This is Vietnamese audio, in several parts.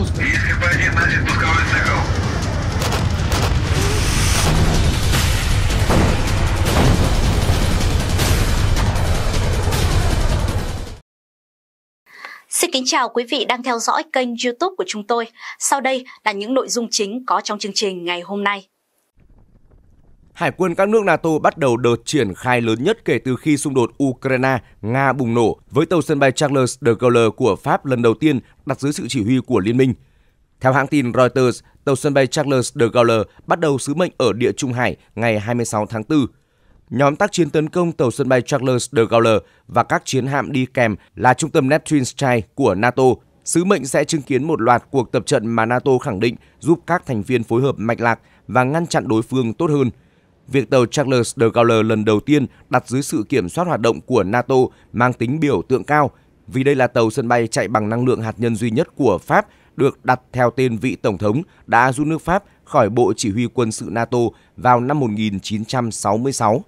пусто. Если по один, значит пусковой цикл. Xin kính chào quý vị đang theo dõi kênh youtube của chúng tôi. Sau đây là những nội dung chính có trong chương trình ngày hôm nay hải quân các nước NATO bắt đầu đợt triển khai lớn nhất kể từ khi xung đột Ukraine-Nga bùng nổ, với tàu sân bay Charles de Gaulle của Pháp lần đầu tiên đặt dưới sự chỉ huy của Liên minh. Theo hãng tin Reuters, tàu sân bay Charles de Gaulle bắt đầu sứ mệnh ở địa Trung Hải ngày 26 tháng 4. Nhóm tác chiến tấn công tàu sân bay Charles de Gaulle và các chiến hạm đi kèm là trung tâm Neptune Strike của NATO. Sứ mệnh sẽ chứng kiến một loạt cuộc tập trận mà NATO khẳng định giúp các thành viên phối hợp mạch lạc và ngăn chặn đối phương tốt hơn – việc tàu Charles de Gaulle lần đầu tiên đặt dưới sự kiểm soát hoạt động của NATO mang tính biểu tượng cao, vì đây là tàu sân bay chạy bằng năng lượng hạt nhân duy nhất của Pháp được đặt theo tên vị Tổng thống đã rút nước Pháp khỏi Bộ Chỉ huy quân sự NATO vào năm 1966.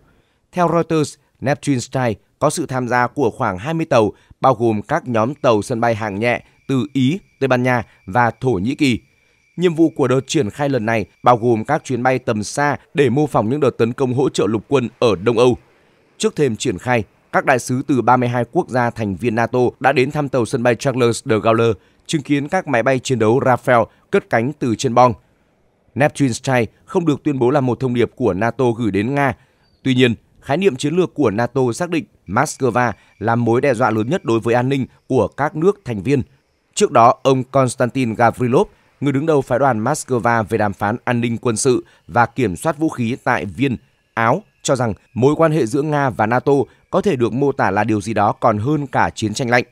Theo Reuters, Neptune Style có sự tham gia của khoảng 20 tàu, bao gồm các nhóm tàu sân bay hạng nhẹ từ Ý, Tây Ban Nha và Thổ Nhĩ Kỳ – Nhiệm vụ của đợt triển khai lần này bao gồm các chuyến bay tầm xa để mô phỏng những đợt tấn công hỗ trợ lục quân ở Đông Âu. Trước thềm triển khai, các đại sứ từ 32 quốc gia thành viên NATO đã đến thăm tàu sân bay Charles de Gaulle, chứng kiến các máy bay chiến đấu Rafale cất cánh từ trên bong. Neptune Strike không được tuyên bố là một thông điệp của NATO gửi đến Nga. Tuy nhiên, khái niệm chiến lược của NATO xác định Moscow là mối đe dọa lớn nhất đối với an ninh của các nước thành viên. Trước đó, ông Konstantin Gavrilov, người đứng đầu phái đoàn Moscow về đàm phán an ninh quân sự và kiểm soát vũ khí tại Viên, Áo cho rằng mối quan hệ giữa Nga và NATO có thể được mô tả là điều gì đó còn hơn cả chiến tranh lạnh.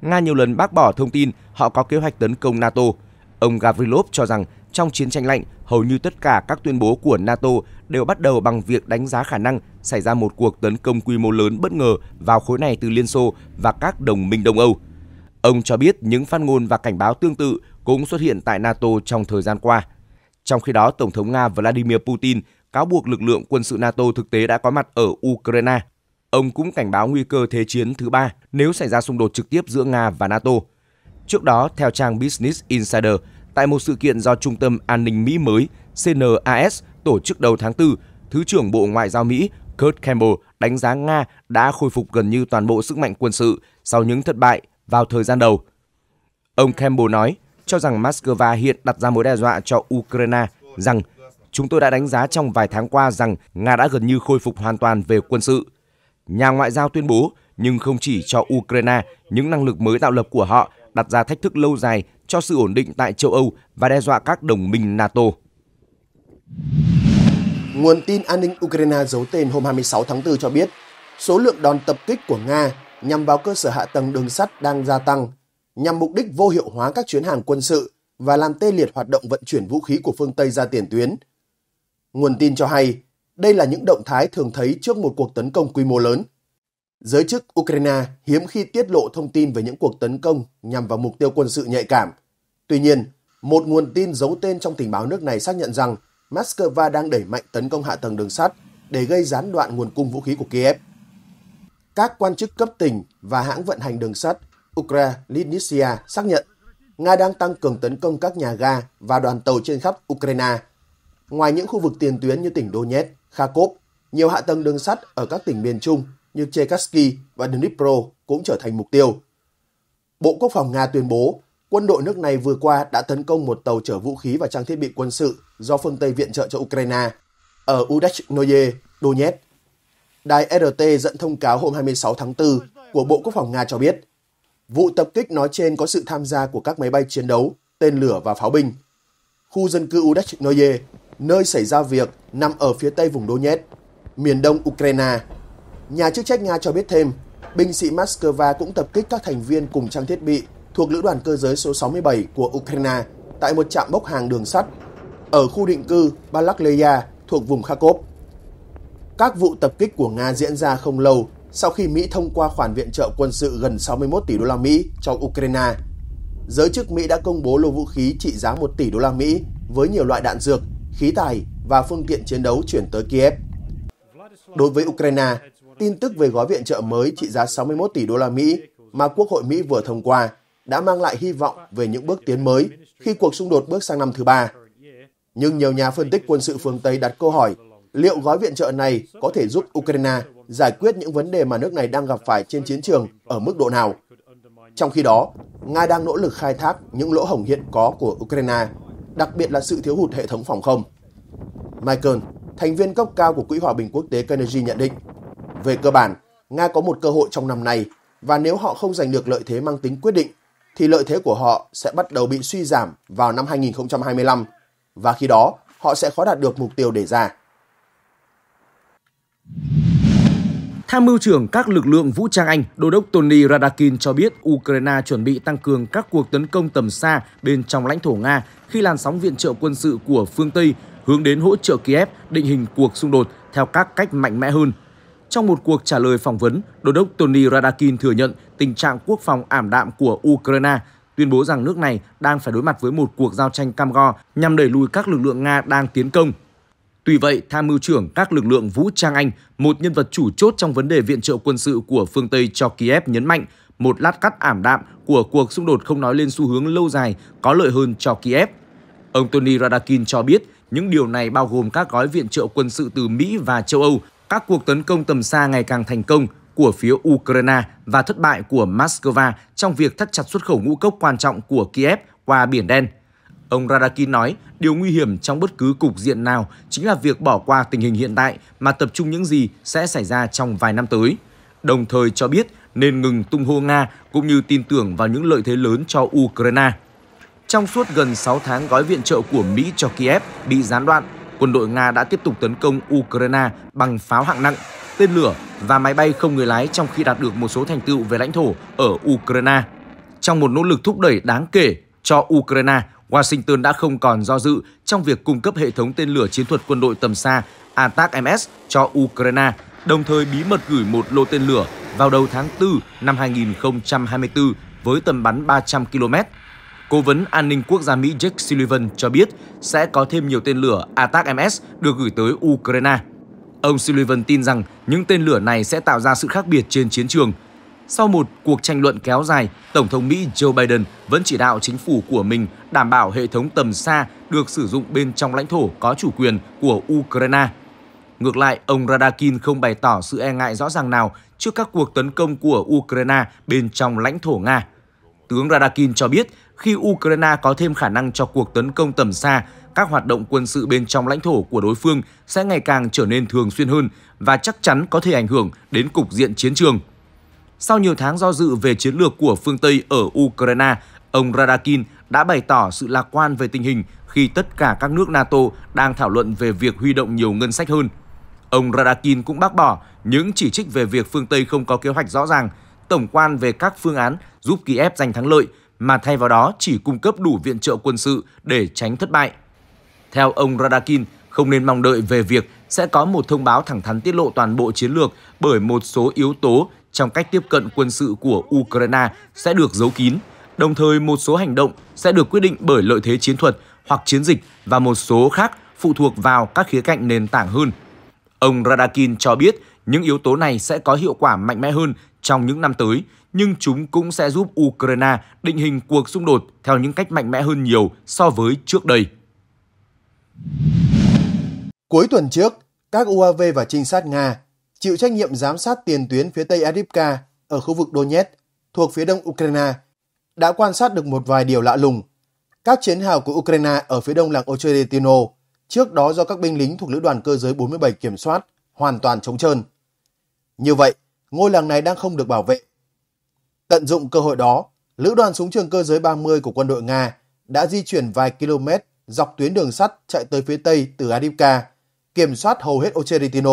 Nga nhiều lần bác bỏ thông tin họ có kế hoạch tấn công NATO. Ông Gavrilov cho rằng trong chiến tranh lạnh, hầu như tất cả các tuyên bố của NATO đều bắt đầu bằng việc đánh giá khả năng xảy ra một cuộc tấn công quy mô lớn bất ngờ vào khối này từ Liên Xô và các đồng minh Đông Âu. Ông cho biết những phát ngôn và cảnh báo tương tự cũng xuất hiện tại NATO trong thời gian qua. Trong khi đó, Tổng thống Nga Vladimir Putin cáo buộc lực lượng quân sự NATO thực tế đã có mặt ở Ukraine. Ông cũng cảnh báo nguy cơ thế chiến thứ ba nếu xảy ra xung đột trực tiếp giữa Nga và NATO. Trước đó, theo trang Business Insider, tại một sự kiện do Trung tâm An ninh Mỹ mới CNAS tổ chức đầu tháng 4, Thứ trưởng Bộ Ngoại giao Mỹ Kurt Campbell đánh giá Nga đã khôi phục gần như toàn bộ sức mạnh quân sự sau những thất bại vào thời gian đầu. Ông Campbell nói, cho rằng Moscow hiện đặt ra mối đe dọa cho Ukraine rằng chúng tôi đã đánh giá trong vài tháng qua rằng Nga đã gần như khôi phục hoàn toàn về quân sự. Nhà ngoại giao tuyên bố nhưng không chỉ cho Ukraine, những năng lực mới tạo lập của họ đặt ra thách thức lâu dài cho sự ổn định tại châu Âu và đe dọa các đồng minh NATO. Nguồn tin an ninh Ukraine giấu tên hôm 26 tháng 4 cho biết, số lượng đòn tập kích của Nga nhằm vào cơ sở hạ tầng đường sắt đang gia tăng nhằm mục đích vô hiệu hóa các chuyến hàng quân sự và làm tê liệt hoạt động vận chuyển vũ khí của phương Tây ra tiền tuyến. Nguồn tin cho hay, đây là những động thái thường thấy trước một cuộc tấn công quy mô lớn. Giới chức Ukraine hiếm khi tiết lộ thông tin về những cuộc tấn công nhằm vào mục tiêu quân sự nhạy cảm. Tuy nhiên, một nguồn tin giấu tên trong tình báo nước này xác nhận rằng Moscow đang đẩy mạnh tấn công hạ tầng đường sắt để gây gián đoạn nguồn cung vũ khí của Kiev. Các quan chức cấp tỉnh và hãng vận hành đường sắt Ukrainisia xác nhận Nga đang tăng cường tấn công các nhà ga và đoàn tàu trên khắp Ukraine. Ngoài những khu vực tiền tuyến như tỉnh Donetsk, Kharkov, nhiều hạ tầng đường sắt ở các tỉnh miền Trung như Chekaski và Dnipro cũng trở thành mục tiêu. Bộ Quốc phòng Nga tuyên bố quân đội nước này vừa qua đã tấn công một tàu chở vũ khí và trang thiết bị quân sự do phương Tây viện trợ cho Ukraine ở Udachnoye, Donetsk. Đài RT dẫn thông cáo hôm 26 tháng 4 của Bộ Quốc phòng Nga cho biết – Vụ tập kích nói trên có sự tham gia của các máy bay chiến đấu, tên lửa và pháo binh. Khu dân cư Udechnoye, nơi xảy ra việc, nằm ở phía tây vùng Donetsk, miền đông Ukraine. Nhà chức trách Nga cho biết thêm, binh sĩ Moscow cũng tập kích các thành viên cùng trang thiết bị thuộc Lữ đoàn Cơ giới số 67 của Ukraine tại một trạm bốc hàng đường sắt ở khu định cư Balakleya thuộc vùng Kharkov. Các vụ tập kích của Nga diễn ra không lâu sau khi Mỹ thông qua khoản viện trợ quân sự gần 61 tỷ đô la Mỹ cho Ukraine. Giới chức Mỹ đã công bố lô vũ khí trị giá 1 tỷ đô la Mỹ với nhiều loại đạn dược, khí tài và phương tiện chiến đấu chuyển tới Kiev. Đối với Ukraine, tin tức về gói viện trợ mới trị giá 61 tỷ đô la Mỹ mà Quốc hội Mỹ vừa thông qua đã mang lại hy vọng về những bước tiến mới khi cuộc xung đột bước sang năm thứ ba. Nhưng nhiều nhà phân tích quân sự phương Tây đặt câu hỏi liệu gói viện trợ này có thể giúp Ukraine giải quyết những vấn đề mà nước này đang gặp phải trên chiến trường ở mức độ nào. Trong khi đó, Nga đang nỗ lực khai thác những lỗ hổng hiện có của Ukraine, đặc biệt là sự thiếu hụt hệ thống phòng không. Michael, thành viên cấp cao của Quỹ Hòa bình Quốc tế Carnegie nhận định, về cơ bản, Nga có một cơ hội trong năm nay và nếu họ không giành được lợi thế mang tính quyết định, thì lợi thế của họ sẽ bắt đầu bị suy giảm vào năm 2025 và khi đó họ sẽ khó đạt được mục tiêu đề ra. Tham mưu trưởng các lực lượng vũ trang Anh, Đô đốc Tony Radakin cho biết Ukraine chuẩn bị tăng cường các cuộc tấn công tầm xa bên trong lãnh thổ Nga khi làn sóng viện trợ quân sự của phương Tây hướng đến hỗ trợ Kiev định hình cuộc xung đột theo các cách mạnh mẽ hơn. Trong một cuộc trả lời phỏng vấn, Đô đốc Tony Radakin thừa nhận tình trạng quốc phòng ảm đạm của Ukraine, tuyên bố rằng nước này đang phải đối mặt với một cuộc giao tranh cam go nhằm đẩy lùi các lực lượng Nga đang tiến công. Tuy vậy, tham mưu trưởng các lực lượng vũ trang Anh, một nhân vật chủ chốt trong vấn đề viện trợ quân sự của phương Tây cho Kiev nhấn mạnh một lát cắt ảm đạm của cuộc xung đột không nói lên xu hướng lâu dài có lợi hơn cho Kiev. Ông Tony Radakin cho biết những điều này bao gồm các gói viện trợ quân sự từ Mỹ và châu Âu, các cuộc tấn công tầm xa ngày càng thành công của phía Ukraine và thất bại của Moscow trong việc thắt chặt xuất khẩu ngũ cốc quan trọng của Kiev qua Biển Đen. Ông Radakin nói Điều nguy hiểm trong bất cứ cục diện nào chính là việc bỏ qua tình hình hiện tại mà tập trung những gì sẽ xảy ra trong vài năm tới. Đồng thời cho biết nên ngừng tung hô Nga cũng như tin tưởng vào những lợi thế lớn cho Ukraine. Trong suốt gần 6 tháng gói viện trợ của Mỹ cho Kiev bị gián đoạn, quân đội Nga đã tiếp tục tấn công Ukraine bằng pháo hạng nặng, tên lửa và máy bay không người lái trong khi đạt được một số thành tựu về lãnh thổ ở Ukraine. Trong một nỗ lực thúc đẩy đáng kể cho Ukraine, Washington đã không còn do dự trong việc cung cấp hệ thống tên lửa chiến thuật quân đội tầm xa ATACMS cho Ukraine, đồng thời bí mật gửi một lô tên lửa vào đầu tháng 4 năm 2024 với tầm bắn 300 km. Cố vấn an ninh quốc gia Mỹ Jake Sullivan cho biết sẽ có thêm nhiều tên lửa ATACMS được gửi tới Ukraine. Ông Sullivan tin rằng những tên lửa này sẽ tạo ra sự khác biệt trên chiến trường, sau một cuộc tranh luận kéo dài, Tổng thống Mỹ Joe Biden vẫn chỉ đạo chính phủ của mình đảm bảo hệ thống tầm xa được sử dụng bên trong lãnh thổ có chủ quyền của Ukraine. Ngược lại, ông Radakin không bày tỏ sự e ngại rõ ràng nào trước các cuộc tấn công của Ukraine bên trong lãnh thổ Nga. Tướng Radakin cho biết, khi Ukraine có thêm khả năng cho cuộc tấn công tầm xa, các hoạt động quân sự bên trong lãnh thổ của đối phương sẽ ngày càng trở nên thường xuyên hơn và chắc chắn có thể ảnh hưởng đến cục diện chiến trường. Sau nhiều tháng do dự về chiến lược của phương Tây ở Ukraine, ông Radakin đã bày tỏ sự lạc quan về tình hình khi tất cả các nước NATO đang thảo luận về việc huy động nhiều ngân sách hơn. Ông Radakin cũng bác bỏ những chỉ trích về việc phương Tây không có kế hoạch rõ ràng, tổng quan về các phương án giúp Kiev giành thắng lợi, mà thay vào đó chỉ cung cấp đủ viện trợ quân sự để tránh thất bại. Theo ông Radakin, không nên mong đợi về việc sẽ có một thông báo thẳng thắn tiết lộ toàn bộ chiến lược bởi một số yếu tố trong cách tiếp cận quân sự của Ukraine sẽ được giấu kín, đồng thời một số hành động sẽ được quyết định bởi lợi thế chiến thuật hoặc chiến dịch và một số khác phụ thuộc vào các khía cạnh nền tảng hơn. Ông Radakin cho biết những yếu tố này sẽ có hiệu quả mạnh mẽ hơn trong những năm tới, nhưng chúng cũng sẽ giúp Ukraine định hình cuộc xung đột theo những cách mạnh mẽ hơn nhiều so với trước đây. Cuối tuần trước, các UAV và trinh sát Nga chịu trách nhiệm giám sát tiền tuyến phía tây Adipka ở khu vực Donetsk thuộc phía đông Ukraine đã quan sát được một vài điều lạ lùng. Các chiến hào của Ukraine ở phía đông làng Ocheretino trước đó do các binh lính thuộc lữ đoàn cơ giới 47 kiểm soát hoàn toàn trống trơn. Như vậy, ngôi làng này đang không được bảo vệ. Tận dụng cơ hội đó, lữ đoàn súng trường cơ giới 30 của quân đội Nga đã di chuyển vài km dọc tuyến đường sắt chạy tới phía tây từ Adivka, kiểm soát hầu hết Ocheretino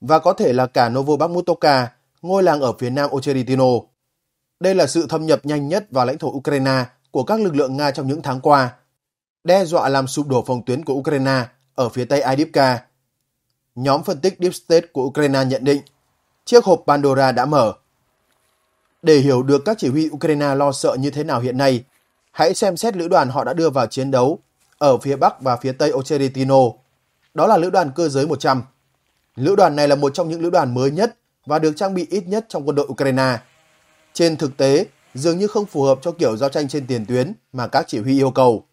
và có thể là cả Novobakmutovka, ngôi làng ở phía nam Ocheritino. Đây là sự thâm nhập nhanh nhất vào lãnh thổ Ukraine của các lực lượng Nga trong những tháng qua, đe dọa làm sụp đổ phòng tuyến của Ukraine ở phía tây Idivka. Nhóm phân tích Deep State của Ukraine nhận định chiếc hộp Pandora đã mở. Để hiểu được các chỉ huy Ukraine lo sợ như thế nào hiện nay, hãy xem xét lữ đoàn họ đã đưa vào chiến đấu ở phía bắc và phía tây Ocheritino. Đó là lữ đoàn cơ giới 100. Lữ đoàn này là một trong những lữ đoàn mới nhất và được trang bị ít nhất trong quân đội Ukraine. Trên thực tế, dường như không phù hợp cho kiểu giao tranh trên tiền tuyến mà các chỉ huy yêu cầu.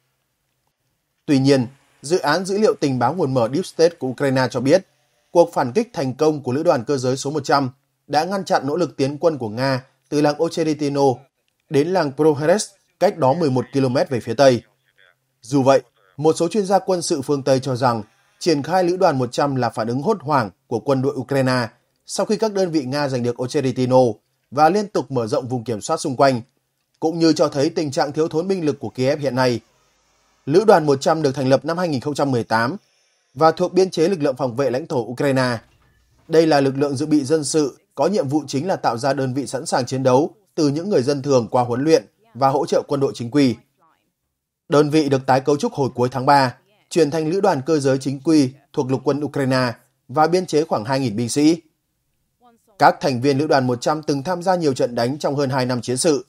Tuy nhiên, dự án dữ liệu tình báo nguồn mở Deep State của Ukraine cho biết, cuộc phản kích thành công của lữ đoàn cơ giới số 100 đã ngăn chặn nỗ lực tiến quân của Nga từ làng Ocheretino đến làng Proheres cách đó 11 km về phía Tây. Dù vậy, một số chuyên gia quân sự phương Tây cho rằng triển khai lữ đoàn 100 là phản ứng hốt hoảng của quân đội Ukraine sau khi các đơn vị Nga giành được Ocheritino và liên tục mở rộng vùng kiểm soát xung quanh, cũng như cho thấy tình trạng thiếu thốn binh lực của Kiev hiện nay. Lữ đoàn 100 được thành lập năm 2018 và thuộc biên chế lực lượng phòng vệ lãnh thổ Ukraine. Đây là lực lượng dự bị dân sự có nhiệm vụ chính là tạo ra đơn vị sẵn sàng chiến đấu từ những người dân thường qua huấn luyện và hỗ trợ quân đội chính quy. Đơn vị được tái cấu trúc hồi cuối tháng 3 chuyển thành lữ đoàn cơ giới chính quy thuộc lục quân Ukraine và biên chế khoảng 2.000 binh sĩ. Các thành viên lữ đoàn 100 từng tham gia nhiều trận đánh trong hơn 2 năm chiến sự.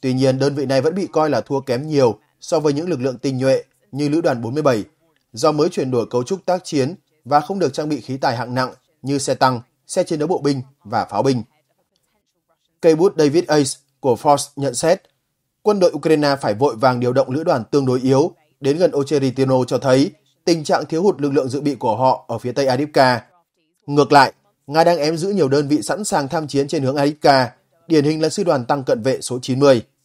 Tuy nhiên, đơn vị này vẫn bị coi là thua kém nhiều so với những lực lượng tinh nhuệ như lữ đoàn 47, do mới chuyển đổi cấu trúc tác chiến và không được trang bị khí tài hạng nặng như xe tăng, xe chiến đấu bộ binh và pháo binh. Cây bút David Ace của Force nhận xét, quân đội Ukraine phải vội vàng điều động lữ đoàn tương đối yếu đến gần Ocheritino cho thấy tình trạng thiếu hụt lực lượng dự bị của họ ở phía tây Adipka. Ngược lại, Nga đang ém giữ nhiều đơn vị sẵn sàng tham chiến trên hướng Adipka, điển hình là sư đoàn tăng cận vệ số 90.